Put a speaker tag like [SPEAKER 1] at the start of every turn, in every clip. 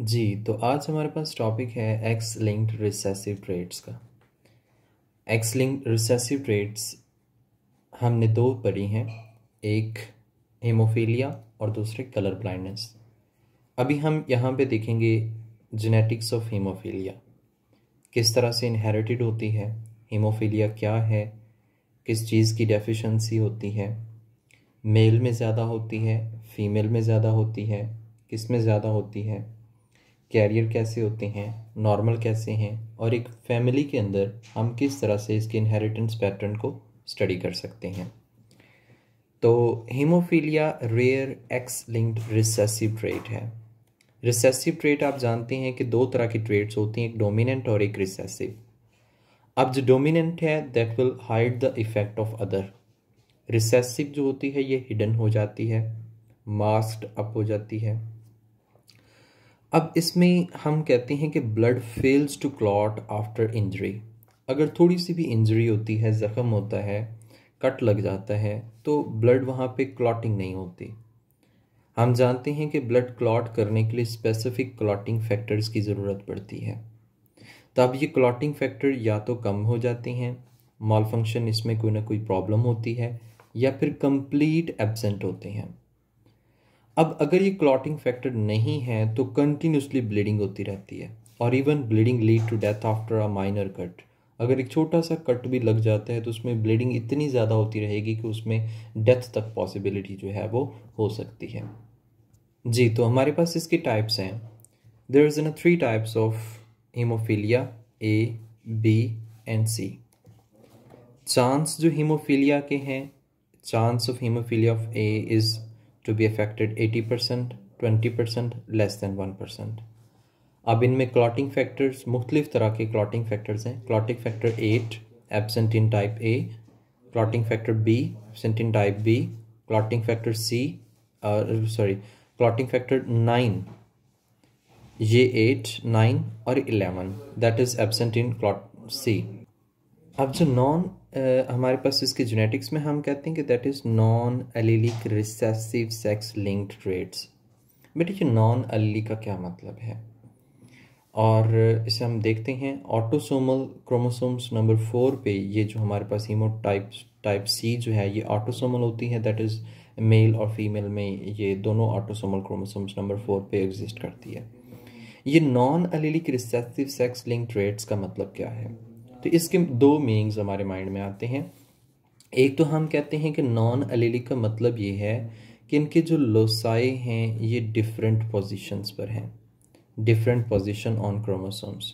[SPEAKER 1] जी तो आज हमारे पास टॉपिक है एक्स लिंक्ड रिसेसिव ट्रेड्स का एक्स लिंक्ड रिसेसिव ट्रेड्स हमने दो पढ़ी हैं एक हेमोफीलिया और दूसरे कलर ब्लाइंडनेस अभी हम यहाँ पे देखेंगे जेनेटिक्स ऑफ हेमोफीलिया किस तरह से इनहेरिटेड होती है हेमोफीलिया क्या है किस चीज़ की डेफिशिएंसी होती है मेल में ज़्यादा होती है फीमेल में ज़्यादा होती है किस में ज़्यादा होती है कैरियर कैसे होते हैं नॉर्मल कैसे हैं और एक फैमिली के अंदर हम किस तरह से इसके इनहेरिटेंस पैटर्न को स्टडी कर सकते हैं तो hemophilia rare X linked recessive trait है रिसेसिव ट्रेट आप जानते हैं कि दो तरह की ट्रेट्स होती हैं एक डोमिनेंट और एक रिसेसिव अब जो डोमिनेंट है that will hide the effect of other recessive जो होती है ये हिडन हो जाती है मास्क अप हो जाती है अब इसमें हम कहते हैं कि blood fails to clot after injury अगर थोड़ी सी भी इंजरी होती है ज़ख़म होता है कट लग जाता है तो ब्लड वहाँ पे क्लॉटिंग नहीं होती हम जानते हैं कि ब्लड क्लॉट करने के लिए स्पेसिफिक क्लॉटिंग फैक्टर्स की ज़रूरत पड़ती है तब ये क्लॉटिंग फैक्टर या तो कम हो जाते हैं मॉल फंक्शन इसमें कोई ना कोई प्रॉब्लम होती है या फिर कंप्लीट एबसेंट होते हैं अब अगर ये क्लॉटिंग फैक्टर नहीं है तो कंटिन्यूसली ब्लीडिंग होती रहती है और even bleeding lead to death after a minor cut अगर एक छोटा सा कट भी लग जाता है तो उसमें ब्लीडिंग इतनी ज़्यादा होती रहेगी कि उसमें डेथ तक पॉसिबिलिटी जो है वो हो सकती है जी तो हमारे पास इसके टाइप्स हैं there is in three types of hemophilia A B and C chance जो हीमोफीलिया के हैं chance of hemophilia of A is to be affected 80%, 20%, less than 1%. अब इनमें क्लॉटिंग फैक्टर्स मुख्तलिफ तरह के क्लॉटिंग फैक्टर्स हैं clotting factor eight absent in type A clotting factor B absent in type B clotting factor C sorry clotting factor nine ये eight nine और eleven that is absent in clot C अब जो non हमारे पास इसके genetics में हम कहते हैं कि that is non allelic recessive sex linked traits बेटे ये नॉन अली का क्या मतलब है और इसे हम देखते हैं ऑटोसोमल क्रोमोसोम्स नंबर फोर पे ये जो हमारे पास हीमो टाइप टाइप सी जो है ये ऑटोसोमल होती है दैट इज़ मेल और फीमेल में ये दोनों ऑटोसोमल क्रोमोसोम्स नंबर फोर पे एग्जिस्ट करती है ये non allelic recessive sex link traits का मतलब क्या है तो इसके दो मीनिंग्स हमारे माइंड में आते हैं एक तो हम कहते हैं कि नॉन अलीलिक का मतलब ये है कि इनके जो लोसाई हैं ये डिफरेंट पोजीशंस पर हैं different position on chromosomes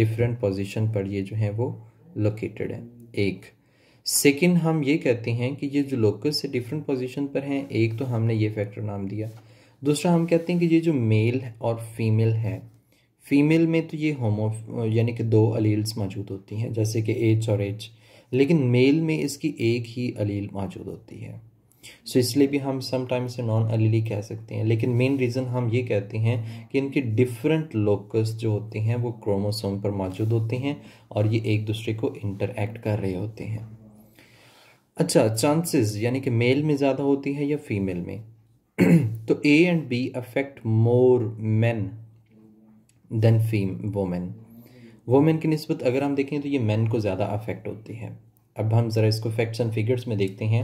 [SPEAKER 1] different position पर ये जो है वो लोकेटेड है एक सेकंड हम ये कहते हैं कि ये जो लोकस से डिफरेंट पोजीशन पर हैं एक तो हमने ये फैक्टर नाम दिया दूसरा हम कहते हैं कि ये जो मेल और फीमेल है फीमेल में तो ये होमो यानी कि दो अलील्स मौजूद होती हैं जैसे कि एच और एच लेकिन मेल में इसकी एक ही अलील मौजूद होती है सो so, इसलिए भी हम इसे नॉन अलीली कह सकते हैं लेकिन मेन रीज़न हम ये कहते हैं कि इनके डिफरेंट लोकस जो होते हैं वो क्रोमोसोम पर मौजूद होते हैं और ये एक दूसरे को इंटरएक्ट कर रहे होते हैं अच्छा चांसेस यानी कि मेल में ज़्यादा होती है या फीमेल में तो A and B affect more man than फीम वोमेन वोमेन की नस्बत अगर हम देखें तो ये मैन को ज़्यादा अफेक्ट होती है अब हम ज़रा इसको फैक्ट्स एंड फिगर्स में देखते हैं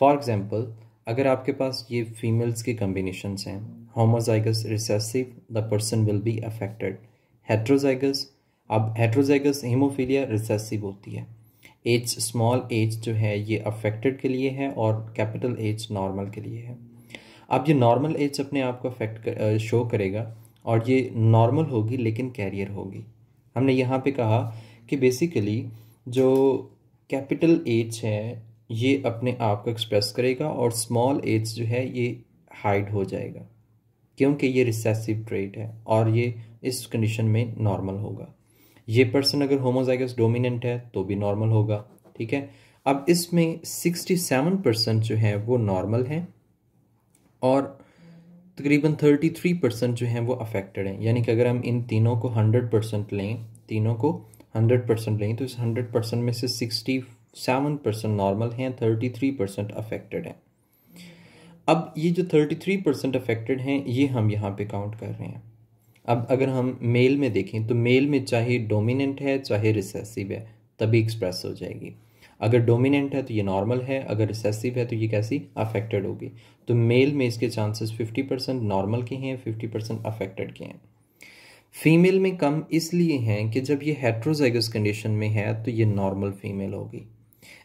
[SPEAKER 1] फॉर एग्ज़ाम्पल अगर आपके पास ये फीमेल्स के कम्बिनेशनस हैं homozygous recessive the person will be affected heterozygous अब हेट्रोजाइगस हीमोफीलिया रिसेसिव होती है एज स्मॉल एज जो है ये अफेक्टेड के लिए है और कैपिटल एज नॉर्मल के लिए है अब ये नॉर्मल एज अपने आप को अफेक्ट कर, शो करेगा और ये नॉर्मल होगी लेकिन कैरियर होगी हमने यहाँ पे कहा कि बेसिकली जो कैपिटल एज है ये अपने आप को एक्सप्रेस करेगा और स्मॉल एज जो है ये हाइड हो जाएगा क्योंकि ये रिसेसिव ट्रेड है और ये इस कंडीशन में नॉर्मल होगा ये पर्सन अगर होमोजाइगस डोमिनेंट है तो भी नॉर्मल होगा ठीक है अब इसमें सिक्सटी सेवन परसेंट जो है वो नॉर्मल है और तकरीबन 33 परसेंट जो हैं वो अफेक्टेड हैं यानी कि अगर हम इन तीनों को 100 परसेंट लें तीनों को 100 परसेंट लें तो इस 100 परसेंट में से 67 परसेंट नॉर्मल हैं 33 परसेंट अफेक्टेड हैं अब ये जो 33 परसेंट अफेक्टेड हैं ये हम यहाँ पे काउंट कर रहे हैं अब अगर हम मेल में देखें तो मेल में चाहे डोमिनेंट है चाहे रिसेसिव है तभी एक्सप्रेस हो जाएगी अगर डोमिनेंट है तो ये नॉर्मल है अगर रिसेसिव है तो ये कैसी अफेक्टेड होगी तो मेल में इसके चांसेस 50 परसेंट नॉर्मल के हैं 50 परसेंट अफेक्टेड के हैं फीमेल में कम इसलिए हैं कि जब ये हेट्रोजाइगस कंडीशन में है तो ये नॉर्मल फीमेल होगी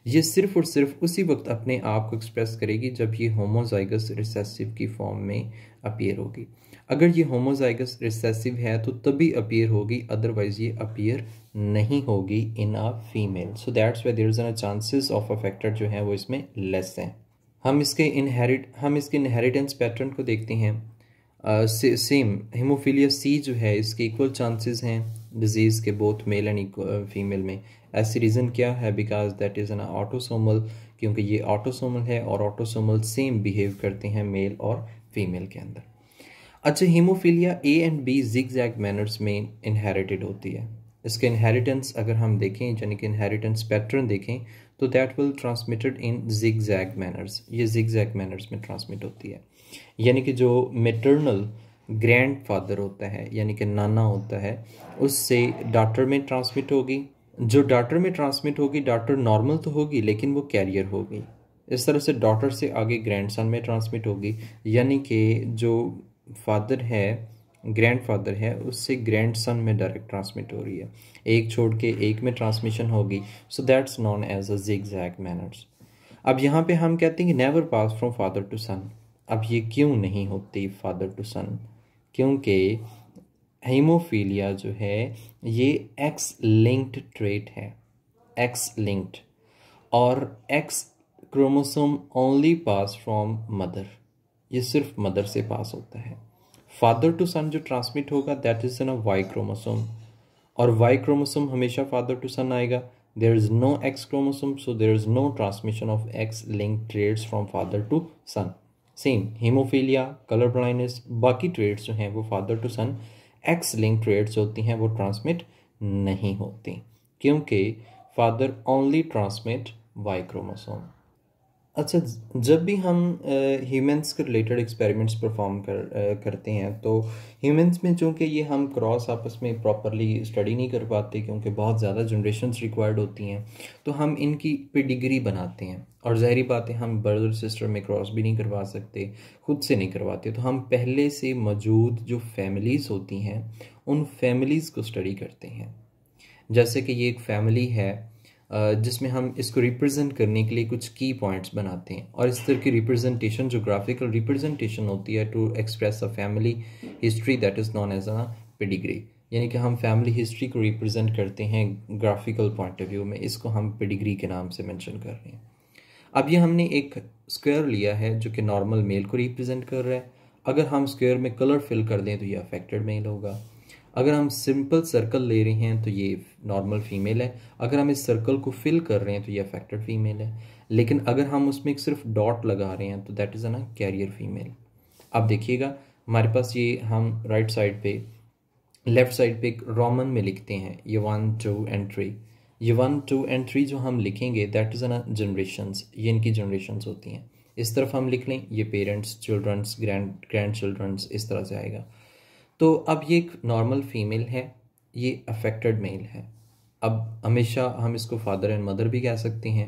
[SPEAKER 1] ये सिर्फ और सिर्फ उसी वक्त अपने आप को एक्सप्रेस करेगी जब ये होमोजाइगस रिसेसिव की फॉर्म में अपेयर होगी अगर ये होमोजाइगस रिसेसिव है तो तभी अपीयर होगी अदरवाइज ये अपीयर नहीं होगी in a female so that's way there is a chances of a factor जो है वो इसमें लेस हैं हम इसके इनहेरिट हम इसके इनहेरिटेंस पैटर्न को देखते हैं सेम हीमोफीलिया सी जो है इसके इक्वल चांसेस हैं डिजीज़ के बोथ मेल एंड फीमेल में ऐसी रीज़न क्या है because that is an autosomal क्योंकि ये ऑटोसोमल है और ऑटोसोमल सेम बिहेव करते हैं मेल और फीमेल के अंदर अच्छा hemophilia A and B zig zag manners में इनहेरिटेड होती है इसके इनहेरिटेंस अगर हम देखें यानी कि इनहेरिटेंस पैटर्न देखें तो that will transmitted in zig zag manners ये जिग जैग मैनर्स में ट्रांसमिट होती है यानी कि जो मेटर्नल ग्रैंड फादर होता है यानी कि नाना होता है उससे डॉटर में ट्रांसमिट होगी जो डॉटर में ट्रांसमिट होगी डॉटर नॉर्मल तो होगी लेकिन वो कैरियर होगी इस तरह से डॉटर से आगे ग्रैंडसन में ट्रांसमिट होगी यानी कि जो फादर है ग्रैंडफादर है उससे ग्रैंडसन सन में डायरेक्ट ट्रांसमिट हो रही है एक छोड़ के एक में ट्रांसमिशन होगी so that's known as a zig zag manners अब यहाँ पे हम कहते हैं कि never pass from father to son अब ये क्यों नहीं होती फादर टू सन क्योंकि हेमोफीलिया जो है ये एक्स लिंक्ड ट्रेट है एक्स लिंक्ड और X chromosome only pass from mother ये सिर्फ मदर से पास होता है फादर टू सन जो ट्रांसमिट होगा that is an Y chromosome और वाई क्रोमोसोम हमेशा फादर टू सन आएगा there is no X chromosome so there is no transmission of X link traits from father to son same hemophilia colour blindness बाकी traits जो हैं वो father to son X link traits होती हैं वो transmit नहीं होती क्योंकि father only transmit Y chromosome अच्छा जब भी हम ह्यूमंस के रिलेटेड एक्सपेरिमेंट्स परफॉर्म कर आ, करते हैं तो ह्यूमंस में चूँकि ये हम क्रॉस आपस में प्रॉपरली स्टडी नहीं कर पाते क्योंकि बहुत ज़्यादा जनरेशन्स रिक्वायर्ड होती हैं तो हम इनकी डिग्री बनाते हैं और ज़ाहरी बात है हम ब्रदर सिस्टर में क्रॉस भी नहीं करवा सकते खुद से नहीं करवाते तो हम पहले से मौजूद जो फैमिलीज़ होती हैं उन फैमिलीज़ को स्टडी करते हैं जैसे कि ये एक फैमिली है जिसमें हम इसको रिप्रेजेंट करने के लिए कुछ की पॉइंट्स बनाते हैं और इस तरह की रिप्रेजेंटेशन जो ग्राफिकल रिप्रेजेंटेशन होती है to express a family history that is known as a pedigree यानी कि हम फैमिली हिस्ट्री को रिप्रेजेंट करते हैं ग्राफिकल पॉइंट ऑफ व्यू में इसको हम पेडिग्री के नाम से मैंशन कर रहे हैं अब ये हमने एक स्क्वायर लिया है जो कि नॉर्मल मेल को रिप्रेजेंट कर रहा है अगर हम स्क्वायर में कलर फिल कर दें तो ये अफेक्टेड मेल होगा अगर हम सिंपल सर्कल ले रहे हैं तो ये नॉर्मल फीमेल है अगर हम इस सर्कल को फिल कर रहे हैं तो ये अफेक्टेड फीमेल है लेकिन अगर हम उसमें एक सिर्फ डॉट लगा रहे हैं तो दैट इज़ अ ना कैरियर फीमेल आप देखिएगा हमारे पास ये हम राइट साइड पे लेफ़्ट साइड पे एक रोमन में लिखते हैं ये वन टू एंड थ्री ये वन टू एंड थ्री जो हम लिखेंगे दैट इज़ अ जनरेशन्स ये इनकी जनरेशन्स होती हैं इस तरफ हम लिख लें ये parents childrens grand grand childrens इस तरह से आएगा तो अब ये एक नॉर्मल फीमेल है ये अफेक्टेड मेल है अब हमेशा हम इसको फादर एंड मदर भी कह सकते हैं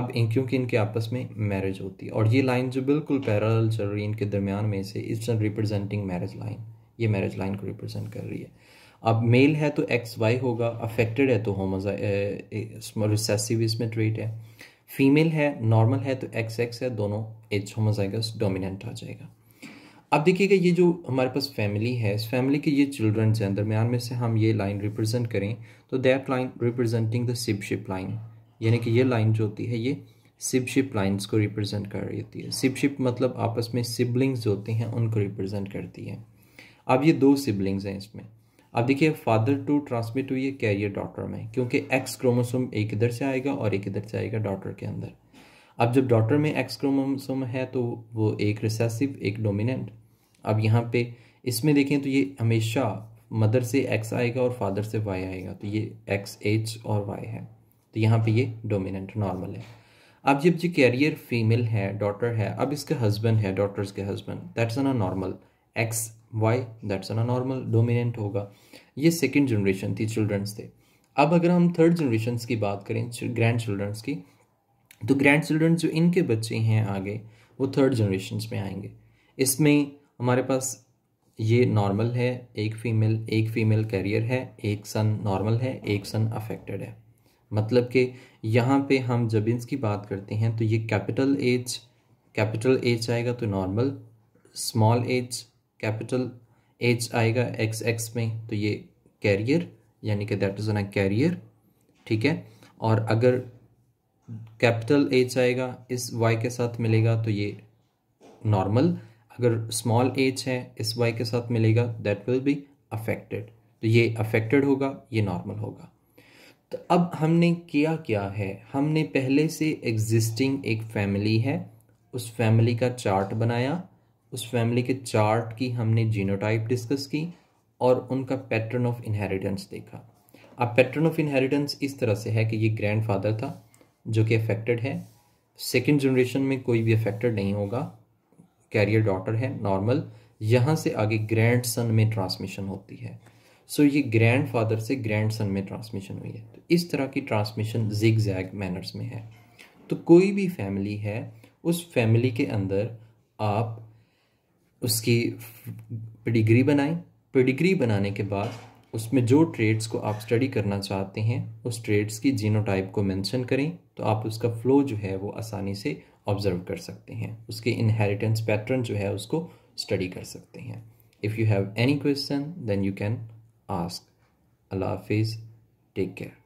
[SPEAKER 1] अब इन क्योंकि इनके आपस में मैरिज होती है और ये लाइन जो बिल्कुल पैरल चल रही है इनके दरमियान में से इट्स रिप्रेजेंटिंग मैरिज लाइन ये मैरिज लाइन को रिप्रेजेंट कर रही है अब मेल है तो एक्स वाई होगा अफेक्टेड है तो होमोजा रिसेसिव इसमें ट्रेट है फीमेल है नॉर्मल है तो एक्स एक्स है दोनों एच होमोजाइगस डोमिनेंट आ जाएगा अब देखिएगा ये जो हमारे पास फैमिली है इस फैमिली के ये चिल्ड्रन हैं दरमियान में से हम ये लाइन रिप्रेजेंट करें तो that line representing the ship line यानी कि ये लाइन जो होती है ये सिपशिप लाइन्स को रिप्रेजेंट कर रही होती है सिपशिप मतलब आपस में सिबलिंग्स जो होते हैं उनको रिप्रेजेंट करती है अब ये दो सिबलिंग्स हैं इसमें अब देखिए फादर टू ट्रांसमिट हुई है कैरियर डॉटर में क्योंकि एक्स क्रोमोसोम एक इधर से आएगा और एक इधर से आएगा डॉटर के अंदर अब जब डॉटर में एक्स क्रोमोसोम है तो वो एक रिसेसिव एक डोमिनेंट अब यहाँ पे इसमें देखें तो ये हमेशा मदर से एक्स आएगा और फादर से वाई आएगा तो ये एक्स एच और वाई है तो यहाँ पे ये डोमिनेंट नॉर्मल है अब जब जो कैरियर फीमेल है डॉटर है अब इसके हस्बैंड है डॉटर्स के husband that's a normal X Y that's a normal dominant होगा ये सेकेंड जनरेशन थी चिल्ड्रंस थे अब अगर हम थर्ड जनरेशन की बात करें ग्रैंड चिल्ड्रंस की तो ग्रैंड चिल्ड्रंस जो इनके बच्चे हैं आगे वो थर्ड जनरेशन में आएंगे इसमें हमारे पास ये नॉर्मल है एक फीमेल एक फीमेल कैरियर है एक सन नॉर्मल है एक सन अफेक्टेड है मतलब कि यहाँ पे हम जब की बात करते हैं तो ये कैपिटल एज कैपिटल एज आएगा तो normal small H capital H आएगा एक्स एक्स में तो ये कैरियर यानी कि that is an a carrier ठीक है और अगर कैपिटल एज आएगा इस वाई के साथ मिलेगा तो ये नॉर्मल अगर स्मॉल एच है इस वाई के साथ मिलेगा दैट विल बी अफेक्टेड तो ये अफेक्टेड होगा ये नॉर्मल होगा तो अब हमने किया क्या है हमने पहले से एग्जिस्टिंग एक फैमिली है उस फैमिली का चार्ट बनाया उस फैमिली के चार्ट की हमने जीनोटाइप डिस्कस की और उनका पैटर्न ऑफ इनहेरिटेंस देखा अब पैटर्न ऑफ इनहेरिटेंस इस तरह से है कि ये ग्रैंडफादर था जो कि अफेक्टेड है सेकेंड जनरेशन में कोई भी अफेक्टेड नहीं होगा कैरियर डॉटर है नॉर्मल यहाँ से आगे ग्रैंड सन में ट्रांसमिशन होती है सो so, ये ग्रैंड फादर से ग्रैंड सन में ट्रांसमिशन हुई है तो इस तरह की ट्रांसमिशन जिग जैग मैनर्स में है तो कोई भी फैमिली है उस फैमिली के अंदर आप उसकी पिडिग्री बनाएं पिडिग्री बनाने के बाद उसमें जो ट्रेड्स को आप स्टडी करना चाहते हैं उस ट्रेड्स की जीनोटाइप को मेंशन करें तो आप उसका फ्लो जो है वो आसानी से ऑब्जर्व कर सकते हैं उसके इनहेरिटेंस पैटर्न जो है उसको स्टडी कर सकते हैं if you have any question then you can ask अल्लाह हाफिज़ टेक केयर